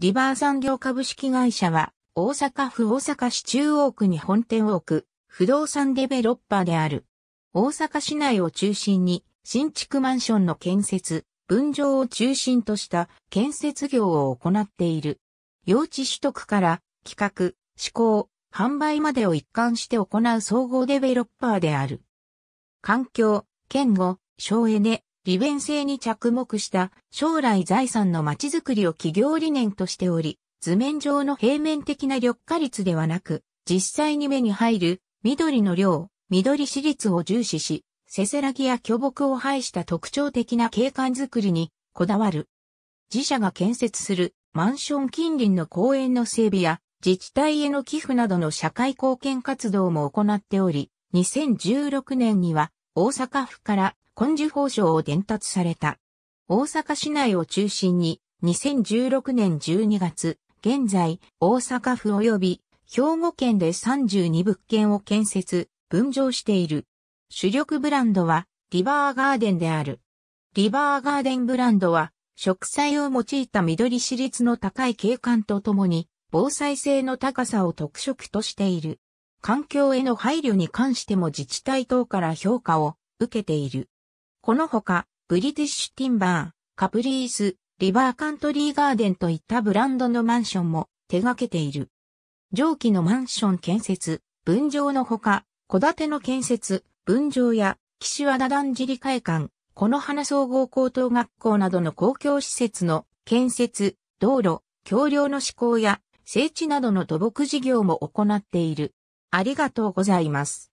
リバー産業株式会社は、大阪府大阪市中央区に本店を置く、不動産デベロッパーである。大阪市内を中心に、新築マンションの建設、分譲を中心とした建設業を行っている。用地取得から企画、施行、販売までを一貫して行う総合デベロッパーである。環境、堅護、省エネ、利便性に着目した将来財産のまちづくりを企業理念としており、図面上の平面的な緑化率ではなく、実際に目に入る緑の量、緑市率を重視し、せせらぎや巨木を排した特徴的な景観づくりにこだわる。自社が建設するマンション近隣の公園の整備や自治体への寄付などの社会貢献活動も行っており、2016年には大阪府から根治法省を伝達された。大阪市内を中心に2016年12月、現在、大阪府及び兵庫県で32物件を建設、分譲している。主力ブランドは、リバーガーデンである。リバーガーデンブランドは、植栽を用いた緑市立の高い景観とともに、防災性の高さを特色としている。環境への配慮に関しても自治体等から評価を受けている。このほか、ブリティッシュティンバー、カプリース、リバーカントリーガーデンといったブランドのマンションも手掛けている。上記のマンション建設、分譲のほか、戸建ての建設、分譲や、岸和田団地理会館、この花総合高等学校などの公共施設の建設、道路、橋梁の施工や、整地などの土木事業も行っている。ありがとうございます。